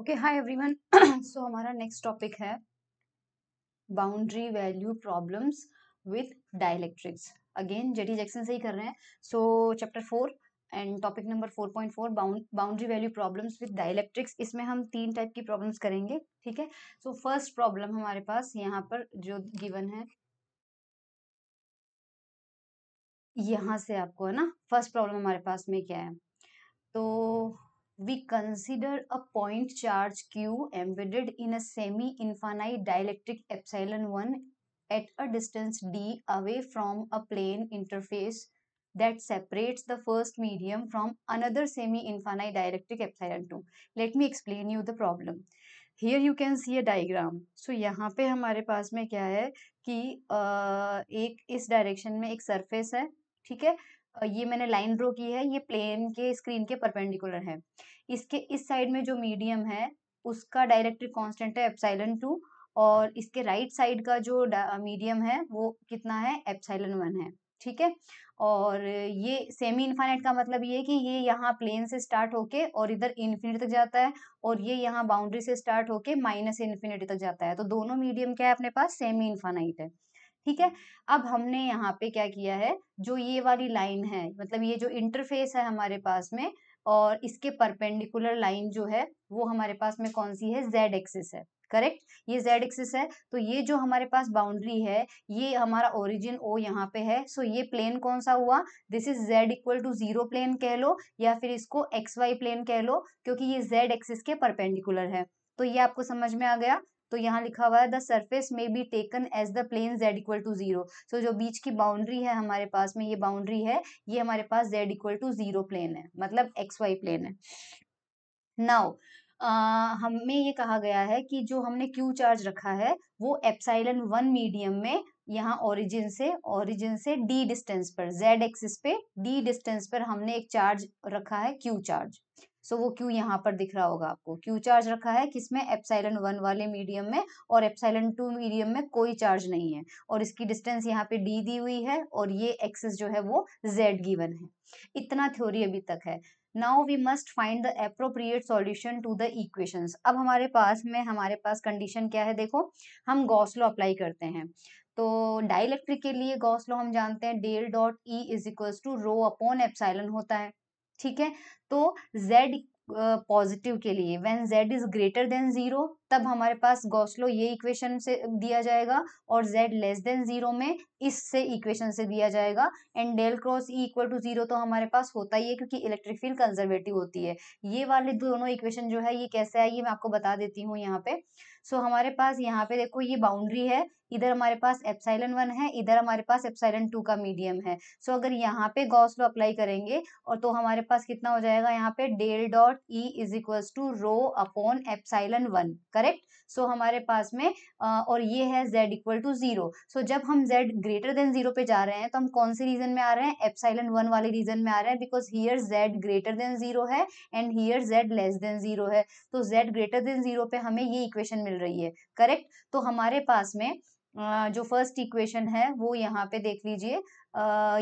Okay hi everyone so हमारा next topic है boundary value problems with dielectrics again JD Jackson से ही कर रहे हैं so chapter four and topic number four point four boundary value problems with dielectrics इसमें हम तीन टाइप की प्रॉब्लम्स करेंगे ठीक है सो फर्स्ट प्रॉब्लम हमारे पास यहाँ पर जो गिवन है यहाँ से आपको है ना फर्स्ट प्रॉब्लम हमारे पास में क्या है तो we consider a point charge q embedded in a semi-infinite dielectric epsilon 1 at a distance d away from a plane interface that separates the first medium from another semi-infinite dielectric epsilon 2. Let me explain you the problem. Here you can see a diagram. So yahan pe hamare paas mein kya hai ki uh, ek is direction mein ek surface hai theek hai ये मैंने line draw की है ये plane के screen के perpendicular है इसके इस साइड में जो मीडियम है उसका डायरेक्ट कॉन्स्टेंट है एप्साइलन टू और इसके राइट right साइड का जो मीडियम है वो कितना है एप्साइलन वन है ठीक है और ये सेमी इन्फाइनाइट का मतलब ये है कि ये यहाँ प्लेन से स्टार्ट होके और इधर इन्फिनिटी तक जाता है और ये यहाँ बाउंड्री से स्टार्ट होके माइनस इन्फिनिटी तक जाता है तो दोनों मीडियम क्या है अपने पास सेमी इन्फाइनाइट है ठीक है अब हमने यहाँ पे क्या किया है जो ये वाली लाइन है मतलब ये जो इंटरफेस है हमारे पास में और इसके परपेंडिकुलर लाइन जो है वो हमारे पास में कौन सी है जेड एक्सिस है करेक्ट ये जेड एक्सिस है तो ये जो हमारे पास बाउंड्री है ये हमारा ओरिजिन ओ यहाँ पे है सो ये प्लेन कौन सा हुआ this is Z equal to zero plane कह लो या फिर इसको एक्स वाई प्लेन कह लो क्योंकि ये जेड एक्सिस के परपेंडिकुलर है तो ये आपको समझ में आ गया तो यहाँ लिखा हुआ है the surface may be taken as the plane Z equal to zero so जो बीच की बाउंड्री है हमारे पास में ये बाउंड्री है ये हमारे पास Z equal to zero plane है मतलब एक्स वाई प्लेन है नाउ Uh, हमें ये कहा गया है कि जो हमने क्यू चार्ज रखा है वो एप्साइलन वन मीडियम में यहाँ ओरिजिन से ओरिजिन से डी डिस्टेंस पर जेड एक्सिस पे डी डिस्टेंस पर हमने एक चार्ज रखा है क्यू चार्ज सो वो क्यू यहाँ पर दिख रहा होगा आपको क्यू चार्ज रखा है किसमें एप्साइलन वन वाले मीडियम में और एप्साइलन टू मीडियम में कोई चार्ज नहीं है और इसकी डिस्टेंस यहाँ पे डी दी हुई है और ये एक्सेस जो है वो जेड गिवन है इतना थ्योरी अभी तक है now we must find the appropriate solution to the equations अब हमारे पास में हमारे पास कंडीशन क्या है देखो हम गॉसलो अप्लाई करते हैं तो डाइलेक्ट्रिक के लिए गौसलो हम जानते हैं del dot E is equals to rho upon epsilon होता है ठीक है तो z पॉजिटिव के लिए when z is greater than zero तब हमारे पास गौसलो ये इक्वेशन से दिया जाएगा और z लेस देन जीरो में इससे इक्वेशन से दिया जाएगा and del cross E equal to zero तो हमारे पास होता ही है क्योंकि इलेक्ट्रिक फील्ड कंजर्वेटिव होती है ये वाले दोनों इक्वेशन जो है ये कैसे आई ये मैं आपको बता देती हूँ यहाँ पे सो so, हमारे पास यहाँ पे देखो ये बाउंड्री है इधर हमारे पास एप्साइलन वन है इधर हमारे पास एप्साइलन टू का मीडियम है सो so, अगर यहाँ पे गॉस लो अप्लाई करेंगे और तो हमारे पास कितना हो जाएगा यहाँ पे del dot E e is equal to rho upon epsilon one correct so so, हमारे पास में और ये है z equal to zero so जब हम z ग्रेटर देन जीरो पे जा रहे हैं तो हम कौन से रीजन में आ रहे हैं एप्साइलन वन वाले रीजन में आ रहे हैं because here z greater than zero है and here z less than zero है तो z ग्रेटर देन जीरो पे हमें ये इक्वेशन मिल रही है करेक्ट तो हमारे पास में जो फर्स्ट इक्वेशन है वो यहाँ पे देख लीजिए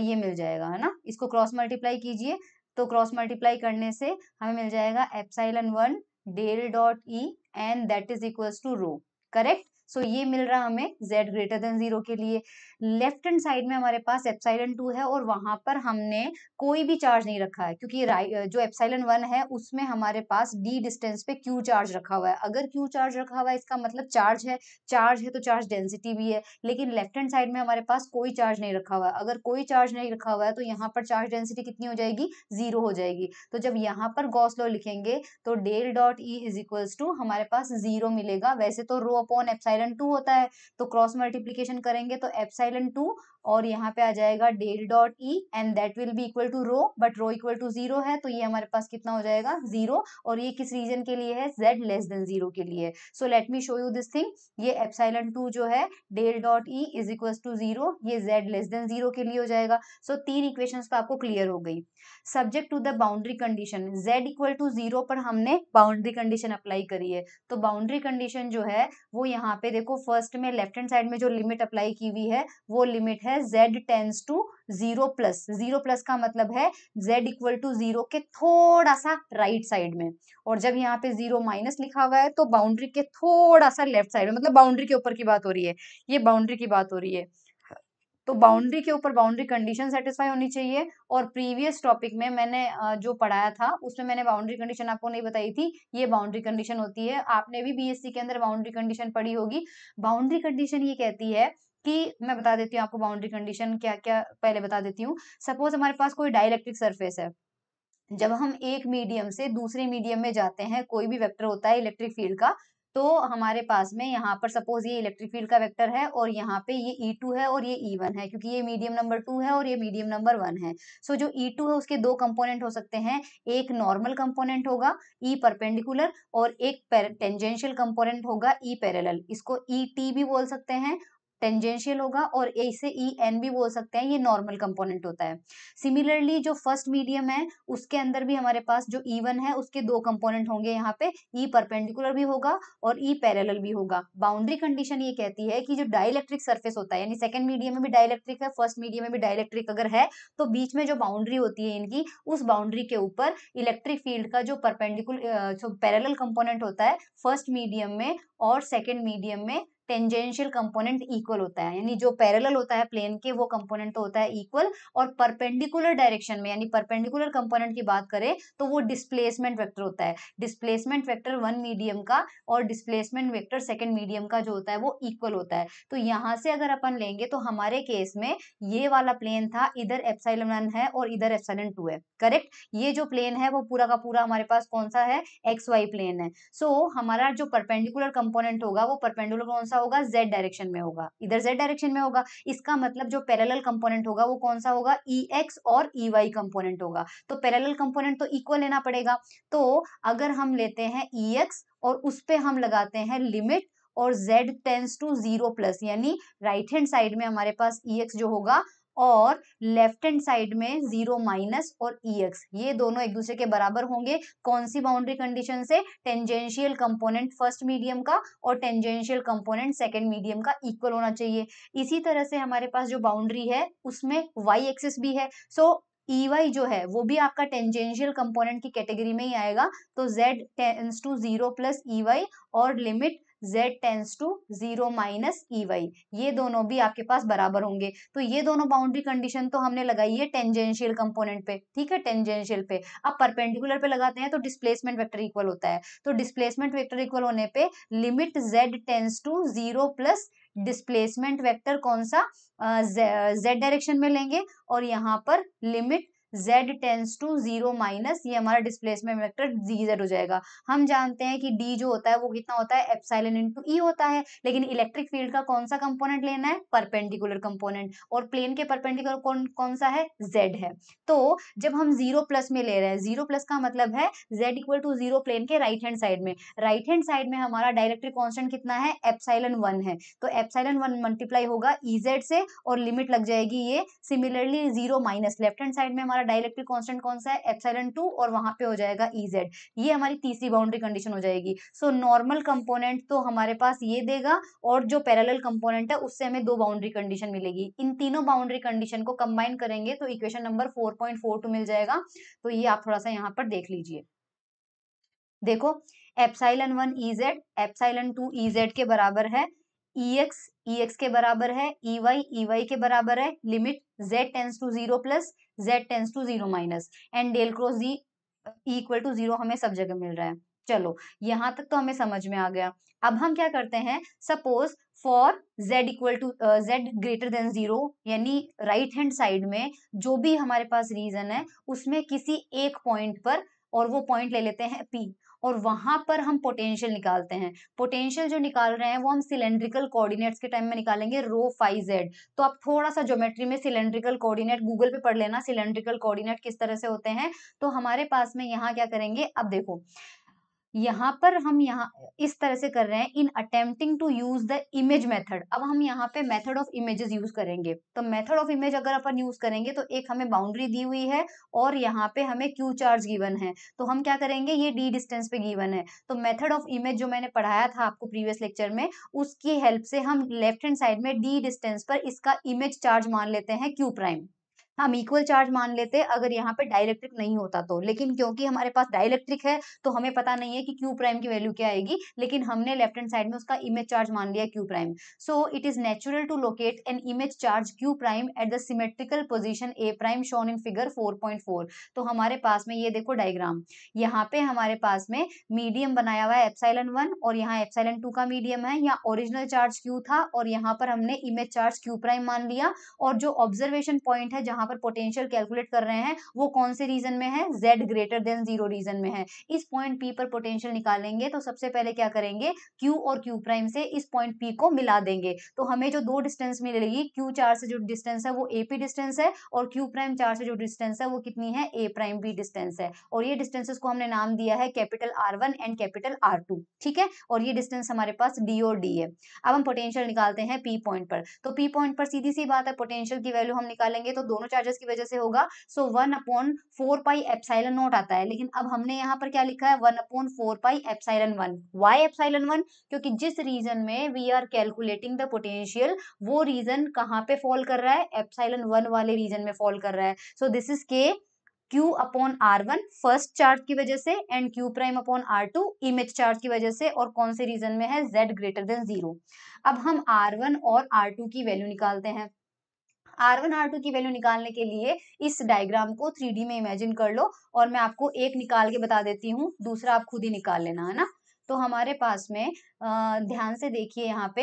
ये मिल जाएगा है ना इसको क्रॉस मल्टीप्लाई कीजिए तो क्रॉस मल्टीप्लाई करने से हमें मिल जाएगा epsilon one del dot E and that is equals to rho. Correct? So ये मिल रहा हमें z ग्रेटर देन जीरो के लिए लेफ्ट हैंड साइड में हमारे पास एप्साइलन टू है और वहां पर हमने कोई भी चार्ज नहीं रखा है क्योंकि जो एप्साइलन वन है उसमें हमारे पास डी डिस्टेंस पे क्यू चार्ज रखा हुआ है अगर क्यू चार्ज रखा हुआ है इसका मतलब चार्ज है चार्ज है तो चार्ज डेंसिटी भी है लेकिन लेफ्ट हैंड साइड में हमारे पास कोई चार्ज नहीं रखा हुआ है अगर कोई चार्ज नहीं रखा हुआ है तो यहाँ पर चार्ज डेंसिटी कितनी हो जाएगी जीरो हो जाएगी तो जब यहाँ पर गॉस लॉ लिखेंगे तो del dot E is equals to हमारे पास जीरो मिलेगा वैसे तो rho upon epsilon epsilon two होता है तो क्रॉस मल्टीप्लीकेशन करेंगे तो एप्साइलन टू और यहाँ पे आ जाएगा del dot E and that will be equal to rho but rho equal to zero है तो ये हमारे पास कितना हो जाएगा जीरो और ये किस रीजन के लिए है जेड लेस देन जीरो के लिए so let me show you this thing ये एप्साइलन टू जो है del dot E is equal to zero ये जेड लेस देन जीरो के लिए हो जाएगा सो so, तीन इक्वेशन तो आपको क्लियर हो गई subject to the boundary condition Z equal to zero पर हमने बाउंड्री कंडीशन अप्लाई करी है तो बाउंड्री कंडीशन जो है वो यहाँ पे देखो फर्स्ट में लेफ्ट हैंड साइड में जो लिमिट अप्लाई की हुई है वो लिमिट है है z tends to zero plus zero plus का मतलब है z इक्वल टू जीरो के थोड़ा सा राइट right साइड में और जब यहाँ पे जीरो माइनस लिखा हुआ है तो बाउंड्री के थोड़ा सा लेफ्ट साइड में मतलब बाउंड्री के ऊपर की बात हो रही है ये बाउंड्री की बात हो रही है तो बाउंड्री के ऊपर बाउंड्री कंडीशन सेटिस्फाई होनी चाहिए और प्रीवियस टॉपिक में मैंने जो पढ़ाया था उसमें मैंने बाउंड्री कंडीशन आपको नहीं बताई थी ये बाउंड्री कंडीशन होती है आपने भी बीएससी के अंदर बाउंड्री कंडीशन पढ़ी होगी बाउंड्री कंडीशन ये कहती है कि मैं बता देती हूँ आपको बाउंड्री कंडीशन क्या क्या पहले बता देती हूँ सपोज हमारे पास कोई डायलैक्ट्रिक सरफेस है जब हम एक मीडियम से दूसरे मीडियम में जाते हैं कोई भी वेक्टर होता है इलेक्ट्रिक फील्ड का तो हमारे पास में यहाँ पर सपोज ये इलेक्ट्रिक फील्ड का वेक्टर है और यहाँ पे ये ई e है और ये E1 वन है क्योंकि ये मीडियम नंबर टू है और ये मीडियम नंबर वन है सो so, जो ई e टू है उसके दो कंपोनेंट हो सकते हैं एक नॉर्मल कंपोनेंट होगा ई e परपेंडिकुलर और एक टेंजेंशियल कंपोनेंट होगा ई e पैरेलल इसको ई e टी भी बोल सकते हैं टेंजेंशियल होगा और इसे ई e, एन भी बोल सकते हैं ये नॉर्मल कंपोनेंट होता है सिमिलरली जो फर्स्ट मीडियम है उसके अंदर भी हमारे पास जो ई e वन है उसके दो कंपोनेंट होंगे यहाँ पे ई e परपेंडिकुलर भी होगा और ई पैरेलल भी होगा बाउंड्री कंडीशन ये कहती है कि जो डाइलेक्ट्रिक सर्फेस होता है यानी सेकेंड मीडियम में भी डाइलेक्ट्रिक है फर्स्ट मीडियम में भी डायलेक्ट्रिक अगर है तो बीच में जो बाउंड्री होती है इनकी उस बाउंड्री के ऊपर इलेक्ट्रिक फील्ड का जो परपेंडिकुलर जो पैरल कंपोनेंट होता है फर्स्ट मीडियम में और सेकेंड मीडियम में टेंजेंशियल कंपोनेंट इक्वल होता है यानी जो पैरेलल होता है प्लेन के वो कंपोनेंट तो होता है इक्वल और परपेंडिकुलर डायरेक्शन में यानी परपेंडिकुलर कंपोनेंट की बात करें तो वो डिस्प्लेसमेंट वेक्टर होता है डिस्प्लेसमेंट वेक्टर वन मीडियम का और डिस्प्लेसमेंट वेक्टर सेकेंड मीडियम का जो होता है वो इक्वल होता है तो यहाँ से अगर अपन लेंगे तो हमारे केस में ये वाला प्लेन था इधर एप्साइलन है और इधर एप्साइलन टू है करेक्ट ये जो प्लेन है वो पूरा का पूरा हमारे पास कौन सा है एक्स वाई प्लेन है सो so, हमारा जो परपेंडिकुलर कंपोनेंट होगा वो परपेंडिकुलर कौन सा सा होगा जेड डायरेक्शन में होगा इधर जेड डायरेक्शन में होगा इसका मतलब जो पैरेलल कंपोनेंट होगा वो कौन सा होगा ई एक्स और ई वाई कंपोनेंट होगा तो पैरेलल कंपोनेंट तो इक्वल लेना पड़ेगा तो अगर हम लेते हैं ई एक्स और उस पर हम लगाते हैं लिमिट और z tends to zero plus यानी राइट हैंड साइड में हमारे पास ई एक्स जो होगा और लेफ्ट हैंड साइड में जीरो माइनस और ई एक्स ये दोनों एक दूसरे के बराबर होंगे कौन सी बाउंड्री कंडीशन से टेंजेंशियल कंपोनेंट फर्स्ट मीडियम का और टेंजेंशियल कंपोनेंट सेकेंड मीडियम का इक्वल होना चाहिए इसी तरह से हमारे पास जो बाउंड्री है उसमें वाई एक्सिस भी है सो so, ey जो है वो भी आपका टेंजेंशियल कंपोनेंट की कैटेगरी में ही आएगा तो z tends to zero plus E और limit z tends to zero minus E Y ये दोनों भी आपके पास बराबर होंगे तो ये दोनों बाउंड्री कंडीशन तो हमने लगाई है टेंजेंशियल कंपोनेंट पे ठीक है टेंजेंशियल पे अब परपेंडिकुलर पे लगाते हैं तो डिस्प्लेसमेंट वेक्टर इक्वल होता है तो डिस्प्लेसमेंट वेक्टर इक्वल होने पे limit z tends to zero plus displacement vector कौन सा z डायरेक्शन में लेंगे और यहाँ पर limit z tends to zero minus ये हमारा डिस्प्लेसमेंट वेक्टर डी जेड हो जाएगा हम जानते हैं कि d जो होता है वो कितना होता है एप्साइलन इंटू ई होता है लेकिन इलेक्ट्रिक फील्ड का कौन सा कंपोनेंट लेना है परपेंडिकुलर कंपोनेंट और प्लेन के परपेंडिकुलर कौन कौन सा है z है तो जब हम जीरो प्लस में ले रहे हैं जीरो प्लस का मतलब है z equal to zero plane के राइट हैंड साइड में राइट हैंड साइड में हमारा डायरेक्ट्रिक कॉन्स्टेंट कितना है एप्साइलन वन है तो एप्साइलन वन मल्टीप्लाई होगा ई e जेड से और लिमिट लग जाएगी ये similarly zero minus left hand side में हमारा हमारा डायलैक्ट्रिक कॉन्स्टेंट कौन सा है एप्सलन टू और वहां पे हो जाएगा ई e जेड ये हमारी तीसरी बाउंड्री कंडीशन हो जाएगी सो नॉर्मल कंपोनेंट तो हमारे पास ये देगा और जो पैरेलल कंपोनेंट है उससे हमें दो बाउंड्री कंडीशन मिलेगी इन तीनों बाउंड्री कंडीशन को कंबाइन करेंगे तो इक्वेशन नंबर फोर मिल जाएगा तो ये आप थोड़ा सा यहाँ पर देख लीजिए देखो epsilon one E Z epsilon two E Z के बराबर है ई एक्स ई एक्स के बराबर है ई वाई ई वाई के बराबर है limit z tends to zero plus z tends to zero minus and del cross G equal to zero हमें सब जगह मिल रहा है चलो यहाँ तक तो हमें समझ में आ गया अब हम क्या करते हैं suppose for z equal to z greater than zero यानी राइट हैंड साइड में जो भी हमारे पास रीजन है उसमें किसी एक पॉइंट पर और वो पॉइंट ले लेते हैं p और वहां पर हम पोटेंशियल निकालते हैं पोटेंशियल जो निकाल रहे हैं वो हम सिलेंड्रिकल कोऑर्डिनेट्स के टाइम में निकालेंगे रो फाइव जेड तो आप थोड़ा सा ज्योमेट्री में सिलेंड्रिकल कोऑर्डिनेट गूगल पे पढ़ लेना सिलेंड्रिकल कोऑर्डिनेट किस तरह से होते हैं तो हमारे पास में यहाँ क्या करेंगे अब देखो यहाँ पर हम यहाँ इस तरह से कर रहे हैं in attempting to use the image method अब हम यहाँ पे मेथड ऑफ इमेजेस यूज करेंगे तो मेथड ऑफ इमेज अगर अपन यूज करेंगे तो एक हमें बाउंड्री दी हुई है और यहाँ पे हमें क्यू चार्ज गिवन है तो हम क्या करेंगे ये डी डिस्टेंस पे गिवन है तो मेथड ऑफ इमेज जो मैंने पढ़ाया था आपको प्रीवियस लेक्चर में उसकी हेल्प से हम लेफ्ट हैंड साइड में डी डिस्टेंस पर इसका इमेज चार्ज मान लेते हैं क्यू प्राइम हम इक्वल चार्ज मान लेते अगर यहाँ पे डायलेक्ट्रिक नहीं होता तो लेकिन क्योंकि हमारे पास डायलेक्ट्रिक है तो हमें पता नहीं है कि क्यू प्राइम की वैल्यू क्या आएगी लेकिन हमने लेफ्ट हैंड साइड में उसका इमेज चार्ज मान लिया Q prime so it is natural to locate an image charge Q prime at the symmetrical position A prime shown in figure four तो हमारे पास में ये देखो डायग्राम यहाँ पे हमारे पास में मीडियम बनाया हुआ है एप्साइलन वन और यहाँ एप्साइलन टू का मीडियम है यहाँ ओरिजिनल चार्ज क्यू था और यहाँ पर हमने इमेज चार्ज क्यू प्राइम मान लिया और जो ऑब्जर्वेशन पॉइंट है जहां पर पोटेंशियल कैलकुलेट कर रहे हैं वो कौन से रीजन में है Z greater than zero region में है इस पॉइंट पी पर पोटेंशियल निकालेंगे तो सबसे पहले क्या करेंगे क्यू और क्यू प्राइम से इस पॉइंट पी को मिला देंगे तो हमें जो दो डिस्टेंस मिलेगी क्यू चार से जो डिस्टेंस है वो ए पी डिस्टेंस है और क्यू प्राइम चार से जो डिस्टेंस है वो कितनी है ए प्राइम बी डिस्टेंस है और ये डिस्टेंसेस को हमने नाम दिया है capital R one and capital R two ठीक है और ये डिस्टेंस हमारे पास डी और डी है अब हम पोटेंशियल निकालते हैं पी पॉइंट पर तो पी पॉइंट पर सीधी सी बात है पोटेंशियल की वैल्यू हम निकालेंगे तो दोनों चार्जेस की वजह से होगा so one upon four pi epsilon naught आता है लेकिन अब हमने यहाँ पर क्या लिखा है one upon four pi epsilon one Y epsilon one क्योंकि जिस रीजन में we are calculating the potential वो रीजन कहाँ पे फॉल कर रहा है एप्साइलन वन वाले रीजन में फॉल कर रहा है so this is K Q upon R one first charge की वजह से and Q prime upon R two image charge की वजह से और कौन से रीजन में है Z ग्रेटर देन जीरो अब हम आर वन और आर टू की वैल्यू निकालते हैं आर वन आर टू की वैल्यू निकालने के लिए इस डायग्राम को थ्री में इमेजिन कर लो और मैं आपको एक निकाल के बता देती हूँ दूसरा आप खुद ही निकाल लेना है ना तो हमारे पास में ध्यान से देखिए यहाँ पे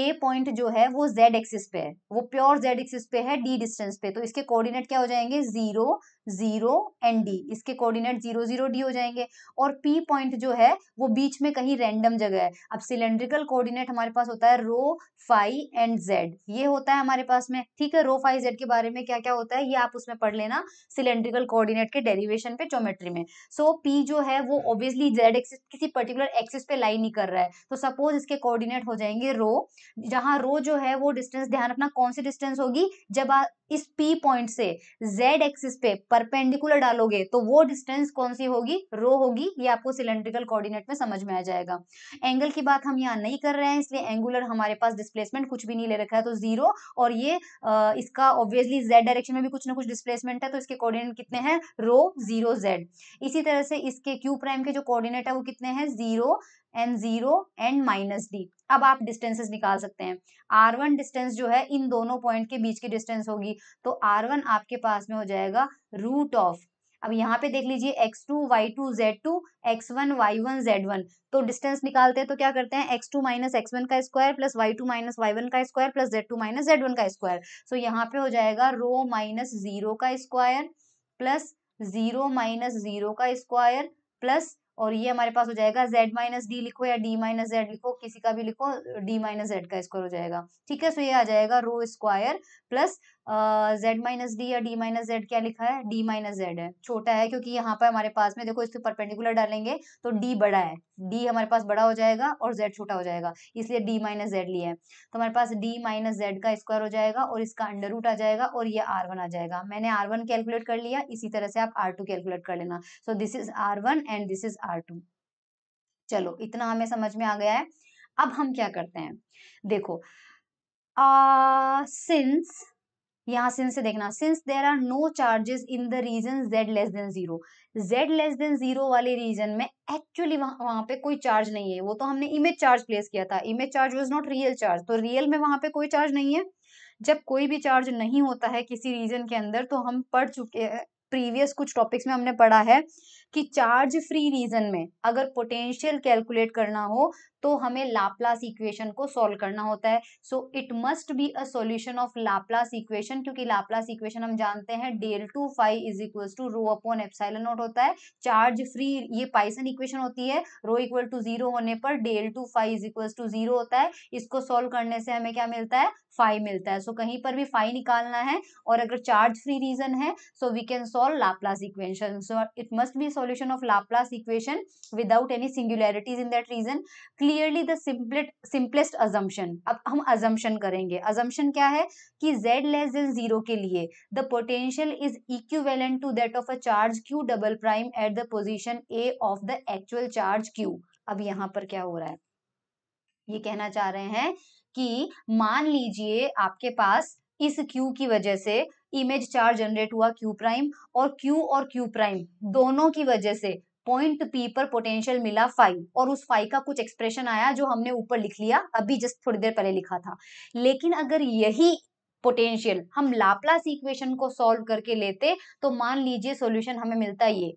ए पॉइंट जो है वो जेड एक्सिस पे है वो प्योर जेड एक्सिस पे है डी डिस्टेंस पे तो इसके कोऑर्डिनेट क्या हो जाएंगे जीरो जीरो एंड डी इसके कोऑर्डिनेट जीरो जीरो डी हो जाएंगे और पी पॉइंट जो है वो बीच में कहीं रैंडम जगह है अब सिलेंड्रिकल कोऑर्डिनेट हमारे पास होता है रो फाई एंड जेड ये होता है हमारे पास में ठीक है रो फाई जेड के बारे में क्या क्या होता है ये आप उसमें पढ़ लेना सिलेंड्रिकल कोऑर्डिनेट के डेरिवेशन पे ज्योमेट्री में सो so, पी जो है वो ऑब्वियसली जेड एक्सिस किसी पर्टिकुलर एक्सिस पे लाइन नहीं कर रहा है तो सपोज इसके कोऑर्डिनेट हो जाएंगे रो जहां रो जो है वो डिस्टेंस ध्यान रखना कौन सी डिस्टेंस होगी जब आ, इस पी पॉइंट से जेड एक्सिस पे परपेंडिकुलर डालोगे तो वो डिस्टेंस कौन सी होगी रो होगी ये आपको सिलेंड्रिकल कोऑर्डिनेट में समझ में आ जाएगा एंगल की बात हम यहाँ नहीं कर रहे हैं इसलिए एंगुलर हमारे पास डिस्प्लेसमेंट कुछ भी नहीं ले रखा है तो जीरो और ये आ, इसका ऑब्वियसली जेड डायरेक्शन में भी कुछ ना कुछ डिस्प्लेसमेंट है तो इसके कॉर्डिनेट कितने हैं रो जीरो जेड इसी तरह से इसके क्यू प्राइम के जो कॉर्डिनेट है वो कितने हैं zero and zero and minus D अब आप डिस्टेंसेस निकाल सकते हैं आर वन डिस्टेंस जो है इन दोनों पॉइंट के बीच की डिस्टेंस होगी तो आर वन आपके पास में हो जाएगा रूट ऑफ अब यहाँ पे देख लीजिए X two Y two Z two X one Y one Z one तो डिस्टेंस निकालते हैं तो क्या करते हैं X two minus X one का square plus Y two minus Y one का square plus Z two minus Z one का स्क्वायर सो so, यहाँ पे हो जाएगा रो माइनस जीरो का square plus zero minus zero का स्क्वायर प्लस और ये हमारे पास हो जाएगा z माइनस डी लिखो या d माइनस जेड लिखो किसी का भी लिखो d माइनस जेड का स्क्वायर हो जाएगा ठीक है सो ये आ जाएगा rho square plus Z minus D या डी माइनस जेड क्या लिखा है डी माइनस जेड है छोटा है क्योंकि यहाँ पर हमारे पास में देखो इसके पर परपेंडिकुलर डालेंगे तो डी बड़ा है डी हमारे पास बड़ा हो जाएगा और जेड छोटा हो जाएगा इसलिए डी माइनस जेड लिया है तो हमारे पास डी माइनस जेड का स्क्वायर हो जाएगा और इसका अंडर रूट आ जाएगा और ये आर वन आ जाएगा मैंने आर वन कैलकुलेट कर लिया इसी तरह से आप आर टू कैलकुलेट कर लेना so this is R one and this is R two चलो इतना हमें समझ में आ गया है अब हम क्या करते हैं देखो सिंस uh, यहाँ सिंस से देखना since there are no charges in the region Z less than zero Z less than zero वाले रीजन में एक्चुअली वहां वहाँ पे कोई चार्ज नहीं है वो तो हमने इमेज चार्ज प्लेस किया था image charge was not real charge तो रियल में वहां पे कोई चार्ज नहीं है जब कोई भी चार्ज नहीं होता है किसी रीजन के अंदर तो हम पढ़ चुके हैं प्रीवियस कुछ टॉपिक्स में हमने पढ़ा है कि चार्ज फ्री रीजन में अगर पोटेंशियल कैलकुलेट करना हो तो हमें लाप्लास इक्वेशन को सॉल्व करना होता है so it must be a solution of Laplace equation क्योंकि लाप्लास इक्वेशन हम जानते हैं del two phi is equal to rho upon epsilon naught होता है चार्ज फ्री ये पाइसन इक्वेशन होती है रो इक्वल टू जीरो होने पर del two phi is equal to zero होता है इसको सॉल्व करने से हमें क्या मिलता है फाइव मिलता है सो so, कहीं पर भी फाइव निकालना है और अगर चार्ज फ्री रीजन है so we can solve Laplace equation so it must be solution of Laplace equation without any singularities in that region clear clearly दिम्पलेट सिंपलेस्ट अजम्पन अब हम अजम्पन करेंगे अजम्पन क्या है कि z लेस देन जीरो के लिए the potential is equivalent to that of a charge q double prime at the position a of the actual charge q अब यहाँ पर क्या हो रहा है ये कहना चाह रहे हैं कि मान लीजिए आपके पास इस q की वजह से इमेज चार्ज जनरेट हुआ q प्राइम और q और q प्राइम दोनों की वजह से पॉइंट पी पर पोटेंशियल मिला फाइव और उस फाइव का कुछ एक्सप्रेशन आया जो हमने ऊपर लिख लिया अभी जस्ट थोड़ी देर पहले लिखा था लेकिन अगर यही पोटेंशियल हम लाप्लास इक्वेशन को सॉल्व करके लेते तो मान लीजिए सॉल्यूशन हमें मिलता ये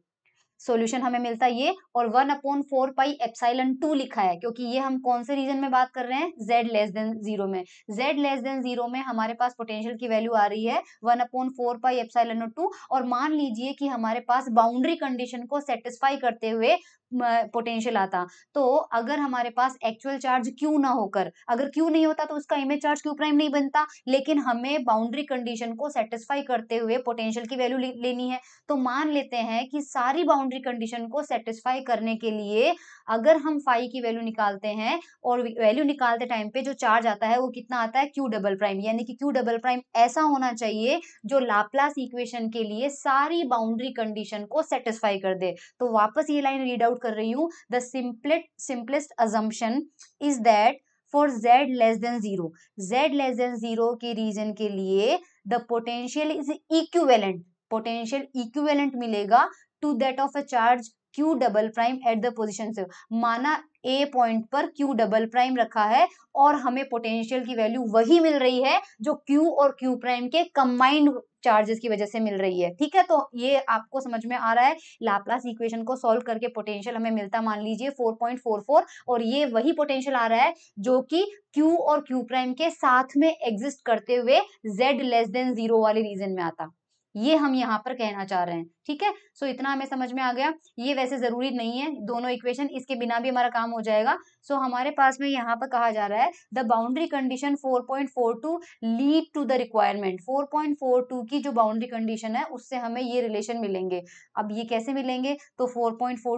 सॉल्यूशन हमें मिलता है ये और one upon four pi epsilon two लिखा है क्योंकि ये हम कौन से रीजन में बात कर रहे हैं जेड लेस देन जीरो में जेड लेस देन जीरो में हमारे पास पोटेंशियल की वैल्यू आ रही है one upon four pi epsilon two और मान लीजिए कि हमारे पास बाउंड्री कंडीशन को सेटिस्फाई करते हुए पोटेंशियल आता तो अगर हमारे पास एक्चुअल चार्ज क्यू ना होकर अगर क्यू नहीं होता तो उसका इमेज चार्ज क्यू प्राइम नहीं बनता लेकिन हमें बाउंड्री कंडीशन को सेटिस्फाई करते हुए पोटेंशियल की वैल्यू लेनी है तो मान लेते हैं कि सारी बाउंड्री कंडीशन को सेटिस्फाई करने के लिए अगर हम फाइव की वैल्यू निकालते हैं और वैल्यू निकालते टाइम पे जो चार्ज आता है वो कितना आता है क्यू डबल प्राइम यानी कि क्यू डबल प्राइम ऐसा होना चाहिए जो लाप्लास इक्वेशन के लिए सारी बाउंड्री कंडीशन को सेटिस्फाई कर दे तो वापस ये लाइन रीड आउट आउट कर रही हूँ द सिंपलेट simplest assumption is that for Z less than zero Z less than zero के रीजन के लिए the potential is equivalent potential equivalent मिलेगा to that of a charge Q double prime at the position से माना A point पर Q double prime रखा है और हमें पोटेंशियल की वैल्यू वही मिल रही है जो क्यू और क्यू प्राइम के कंबाइंड चार्जेस की वजह से मिल रही है ठीक है तो ये आपको समझ में आ रहा है लाप्लास इक्वेशन को सॉल्व करके पोटेंशियल हमें मिलता मान लीजिए 4.44 और ये वही पोटेंशियल आ रहा है जो कि Q और Q प्राइम के साथ में एग्जिस्ट करते हुए Z लेस देन जीरो वाले रीजन में आता ये हम यहाँ पर कहना चाह रहे हैं ठीक है सो इतना हमें समझ में आ गया ये वैसे जरूरी नहीं है दोनों इक्वेशन इसके बिना भी हमारा काम हो जाएगा सो हमारे पास में यहाँ पर कहा जा रहा है the boundary condition 4.42 lead to the requirement 4.42 की जो बाउंड्री कंडीशन है उससे हमें ये रिलेशन मिलेंगे अब ये कैसे मिलेंगे तो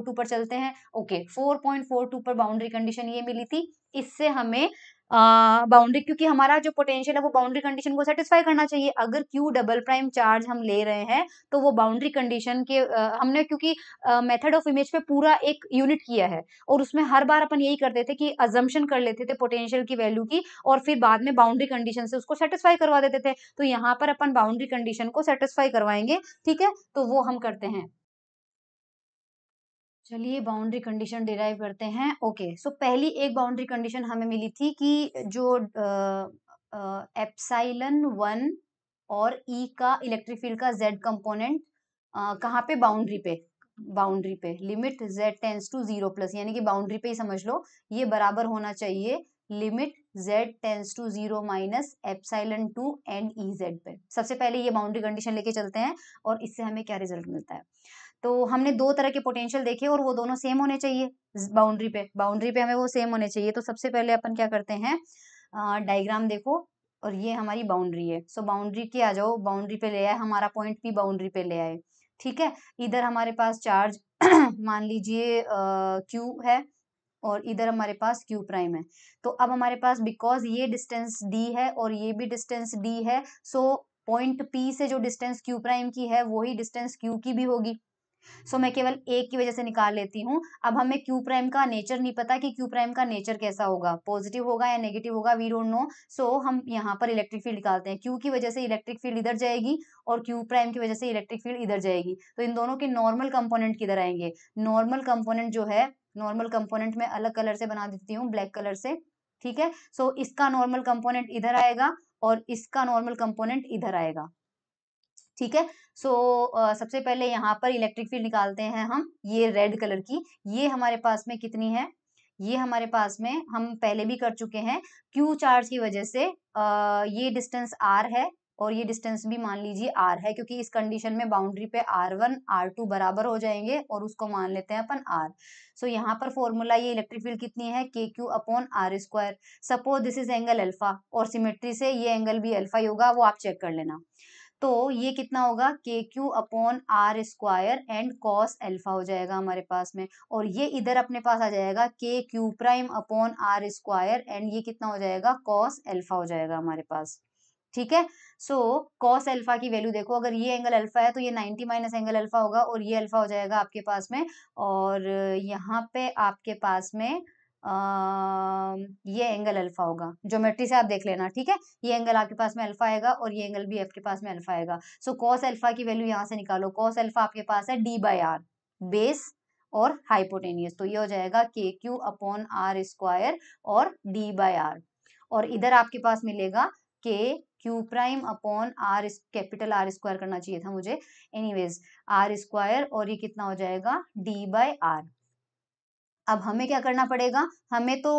टू पर चलते हैं ओके फोर टू पर बाउंड्री कंडीशन ये मिली थी इससे हमें बाउंड्री क्योंकि हमारा जो पोटेंशियल है वो बाउंड्री कंडीशन को सेटिस्फाई करना चाहिए अगर क्यू डबल प्राइम चार्ज हम ले रहे हैं तो वो बाउंड्री कंडीशन के आ, हमने क्योंकि मेथड ऑफ इमेज पे पूरा एक यूनिट किया है और उसमें हर बार अपन यही करते थे कि अजम्पन कर लेते थे पोटेंशियल की वैल्यू की और फिर बाद में बाउंड्री कंडीशन से उसको सेटिस्फाई करवा देते थे तो यहाँ पर अपन बाउंड्री कंडीशन को सेटिस्फाई करवाएंगे ठीक है तो वो हम करते हैं चलिए बाउंड्री कंडीशन डिराइव करते हैं ओके सो पहली एक बाउंड्री कंडीशन हमें मिली थी कि जो एप्साइलन वन और ई e का इलेक्ट्रिक फील्ड का जेड कंपोनेंट कहाँ पे बाउंड्री पे बाउंड्री पे limit Z tends to zero plus यानी कि बाउंड्री पे ही समझ लो ये बराबर होना चाहिए limit Z tends to zero minus epsilon two and E Z पे सबसे पहले ये बाउंड्री कंडीशन लेके चलते हैं और इससे हमें क्या रिजल्ट मिलता है तो हमने दो तरह के पोटेंशियल देखे और वो दोनों सेम होने चाहिए बाउंड्री पे बाउंड्री पे हमें वो सेम होने चाहिए तो सबसे पहले अपन क्या करते हैं डायग्राम देखो और ये हमारी बाउंड्री है सो बाउंड्री के आ जाओ बाउंड्री पे ले आए हमारा पॉइंट भी बाउंड्री पे ले आए ठीक है इधर हमारे पास चार्ज मान लीजिए क्यू है और इधर हमारे पास क्यू प्राइम है तो अब हमारे पास बिकॉज ये डिस्टेंस डी है और ये भी डिस्टेंस डी है सो पॉइंट पी से जो डिस्टेंस क्यू प्राइम की है वही डिस्टेंस क्यू की भी होगी सो मैं केवल एक की वजह से निकाल लेती हूँ अब हमें क्यू प्राइम का नेचर नहीं पता कि क्यू प्राइम का नेचर कैसा होगा पॉजिटिव होगा या नेगेटिव होगा वी डोंट नो सो हम यहाँ पर इलेक्ट्रिक फील्ड निकालते हैं क्यू की वजह से इलेक्ट्रिक फील्ड इधर जाएगी और क्यू प्राइम की वजह से इलेक्ट्रिक फील्ड इधर जाएगी तो इन दोनों के नॉर्मल कंपोनेंट किधर आएंगे नॉर्मल कंपोनेंट जो है नॉर्मल कंपोनेंट में अलग कलर से बना देती हूँ ब्लैक कलर से ठीक है सो so, इसका नॉर्मल कंपोनेंट इधर आएगा और इसका नॉर्मल कंपोनेंट इधर आएगा ठीक है सो so, uh, सबसे पहले यहाँ पर इलेक्ट्रिक फील्ड निकालते हैं हम ये रेड कलर की ये हमारे पास में कितनी है ये हमारे पास में हम पहले भी कर चुके हैं क्यू चार्ज की वजह से आ, ये डिस्टेंस आर है और ये डिस्टेंस भी मान लीजिए आर है क्योंकि इस कंडीशन में बाउंड्री पे आर वन आर टू बराबर हो जाएंगे और उसको मान लेते हैं अपन आर सो so, यहाँ पर फॉर्मूला ये इलेक्ट्रिक फील्ड कितनी है K Q upon R square suppose this is angle alpha और सिमेट्री से ये एंगल भी अल्फा ही होगा वो आप चेक कर लेना तो ये कितना होगा K Q upon R square and cos alpha हो जाएगा हमारे पास में और ये इधर अपने पास आ जाएगा K Q prime upon R square and ये कितना हो जाएगा कॉस एल्फा हो जाएगा हमारे पास ठीक है सो कॉस एल्फा की वैल्यू देखो अगर ये एंगल अल्फा है तो ये 90 माइनस एंगल अल्फा होगा और ये अल्फा हो जाएगा आपके पास में और यहाँ पे आपके पास में आ, ये एंगल अल्फा होगा ज्योमेट्री से आप देख लेना ठीक है ये एंगल आपके पास में अल्फा आएगा और ये एंगल भी आपके पास में अल्फा आएगा सो कॉस अल्फा की वैल्यू यहाँ से निकालो कॉस अल्फा आपके पास है डी बाई आर बेस और हाइपोटेनियस तो ये हो जाएगा K Q upon R square और डी बाई आर और इधर आपके पास मिलेगा K Q prime upon R capital R square करना चाहिए था मुझे एनीवेज आर स्क्वायर और ये कितना हो जाएगा डी बाय आर अब हमें क्या करना पड़ेगा हमें तो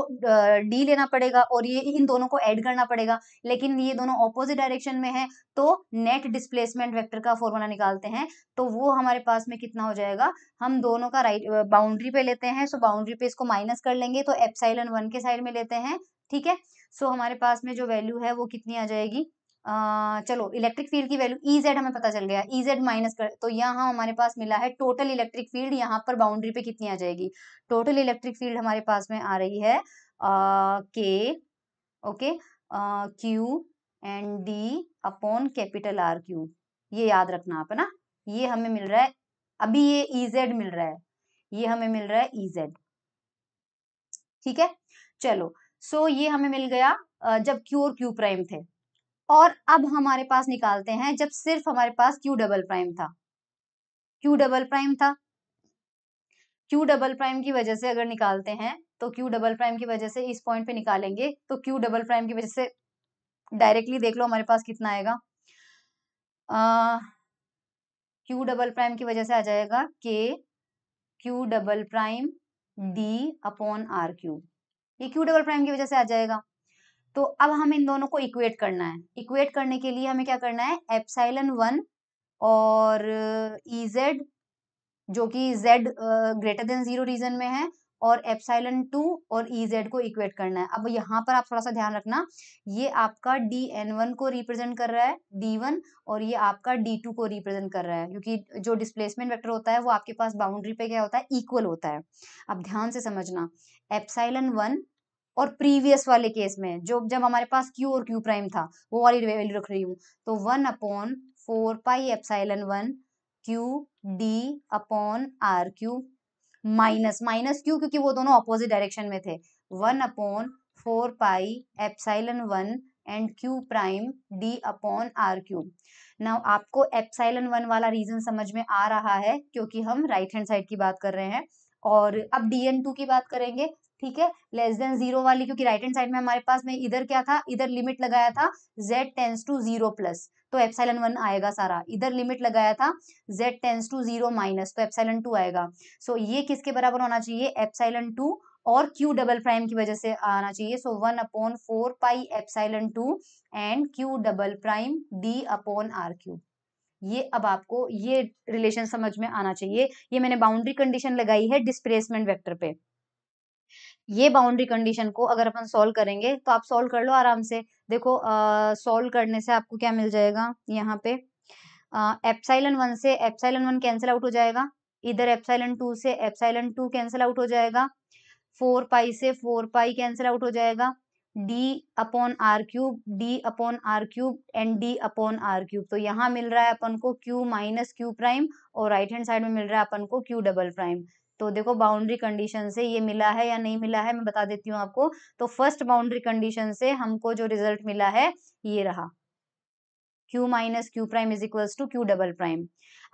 डी लेना पड़ेगा और ये इन दोनों को ऐड करना पड़ेगा लेकिन ये दोनों ऑपोजिट डायरेक्शन में है तो नेट डिस्प्लेसमेंट वेक्टर का फॉर्मूला निकालते हैं तो वो हमारे पास में कितना हो जाएगा हम दोनों का राइट बाउंड्री पे लेते हैं सो बाउंड्री पे इसको माइनस कर लेंगे तो एप्साइलन वन के साइड में लेते हैं ठीक है सो हमारे पास में जो वैल्यू है वो कितनी आ जाएगी चलो इलेक्ट्रिक फील्ड की वैल्यू ई जेड हमें पता चल गया ई जेड माइनस कर तो यहाँ हमारे पास मिला है टोटल इलेक्ट्रिक फील्ड यहाँ पर बाउंड्री पे कितनी आ जाएगी टोटल इलेक्ट्रिक फील्ड हमारे पास में आ रही है के okay Q and D upon capital R Q ये याद रखना आप है ना ये हमें मिल रहा है अभी ये ई e जेड मिल रहा है ये हमें मिल रहा है ई e जेड ठीक है चलो सो so ये हमें मिल गया जब क्यू और क्यू प्राइम थे और अब हमारे पास निकालते हैं जब सिर्फ हमारे पास क्यू डबल प्राइम था क्यू डबल प्राइम था क्यू डबल प्राइम की वजह से अगर निकालते हैं तो क्यू डबल प्राइम की वजह से इस पॉइंट पे निकालेंगे तो क्यू डबल प्राइम की वजह से डायरेक्टली देख लो हमारे पास कितना आएगा क्यू डबल प्राइम की वजह से आ जाएगा K Q double prime D upon R cube ये क्यू डबल प्राइम की वजह से आ जाएगा तो अब हम इन दोनों को इक्वेट करना है इक्वेट करने के लिए हमें क्या करना है एप्साइलन वन और ई जेड जो कि Z greater than zero region में है और एप्साइलन टू और ई जेड को इक्वेट करना है अब यहाँ पर आप थोड़ा सा ध्यान रखना ये आपका डी एन वन को रिप्रेजेंट कर रहा है डी वन और ये आपका डी टू को रिप्रेजेंट कर रहा है क्योंकि जो डिस्प्लेसमेंट वेक्टर होता है वो आपके पास बाउंड्री पे क्या होता है इक्वल होता है अब ध्यान से समझना एप्साइलन वन और प्रीवियस वाले केस में जो जब हमारे पास क्यू और क्यू प्राइम था वो वाली वैल्यू रख रही हूँ तो one upon four pi epsilon one Q D upon R Q minus minus Q क्योंकि वो दोनों अपोजिट डायरेक्शन में थे one upon four pi epsilon one and Q prime D upon R Q now आपको एप्साइलन वन वाला region समझ में आ रहा है क्योंकि हम राइट हैंड साइड की बात कर रहे हैं और अब डी एन टू की बात करेंगे ठीक है लेस देन जीरो वाली क्योंकि राइट हैंड साइड में हमारे पास में इधर क्या था इधर लिमिट लगाया था z tends to zero plus तो एप्साइलन वन आएगा सारा इधर लिमिट लगाया था z tends to zero minus तो एप्साइलन टू आएगा सो so, ये किसके बराबर होना चाहिए एप्साइलन टू और क्यू डबल प्राइम की वजह से आना चाहिए so one upon four pi epsilon two and Q double prime D upon R Q ये अब आपको ये रिलेशन समझ में आना चाहिए ये मैंने बाउंड्री कंडीशन लगाई है डिस्प्लेसमेंट वेक्टर पे ये बाउंड्री कंडीशन को अगर अपन सोल्व करेंगे तो आप सोल्व कर लो आराम से देखो सोल्व करने से आपको क्या मिल जाएगा यहाँ पे एप्साइलन वन से एप्साइलन वन कैंसिल आउट हो जाएगा इधर एप्साइलन टू से एप्साइलन टू कैंसिल आउट हो जाएगा फोर पाई से फोर पाई कैंसिल आउट हो जाएगा D upon R cube D upon R cube and D upon R cube तो यहाँ मिल रहा है अपन को क्यू माइनस क्यू प्राइम और राइट हैंड साइड में मिल रहा है अपन को क्यू डबल प्राइम तो देखो बाउंड्री कंडीशन से ये मिला है या नहीं मिला है मैं बता देती हूँ आपको तो फर्स्ट बाउंड्री कंडीशन से हमको जो रिजल्ट मिला है ये रहा Q minus Q prime is equal to Q double prime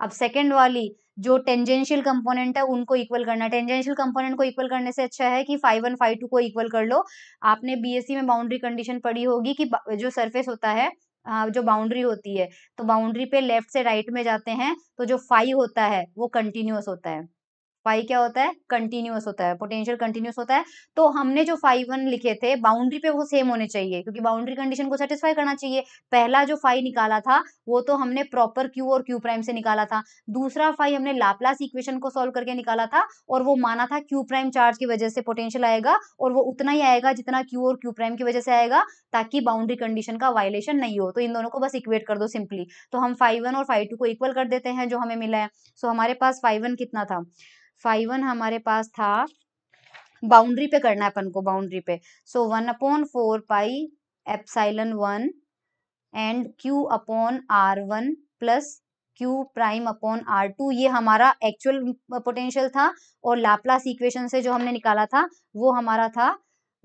अब सेकेंड वाली जो टेंजेंशियल कंपोनेंट है उनको इक्वल करना टेंजेंशियल कंपोनेंट को इक्वल करने से अच्छा है कि फाइव वन फाइव टू को इक्वल कर लो आपने बीएससी e में बाउंड्री कंडीशन पढ़ी होगी कि जो सरफेस होता है जो बाउंड्री होती है तो बाउंड्री पे लेफ्ट से राइट right में जाते हैं तो जो फाइव होता है वो कंटिन्यूस होता है फाइव क्या होता है कंटिन्यूस होता है पोटेंशियल कंटिन्यूस होता है तो हमने जो फाइव वन लिखे थे बाउंड्री पे वो सेम होने चाहिए क्योंकि बाउंड्री कंडीशन को सेटिस्फाई करना चाहिए पहला जो फाइव निकाला था वो तो हमने प्रॉपर क्यू और क्यू प्राइम से निकाला था दूसरा फाइव हमने लाप्लास इक्वेशन को सोल्व करके निकाला था और वो माना था क्यू प्राइम चार्ज की वजह से पोटेंशियल आएगा और वो उतना ही आएगा जितना क्यू और क्यू प्राइम की वजह से आएगा ताकि बाउंड्री कंडीशन का वायलेशन नहीं हो तो इन दोनों को बस इक्वेट कर दो सिंपली तो हम फाइव वन और फाइव टू को इक्वल कर देते हैं जो हमें मिला है सो हमारे पास फाइव वन कितना था फाइव वन हमारे पास था बाउंड्री पे करना है अपन को बाउंड्री पे so one upon four pi epsilon one and Q upon R one plus Q prime upon R two ये हमारा एक्चुअल पोटेंशियल था और लाप्लास इक्वेशन से जो हमने निकाला था वो हमारा था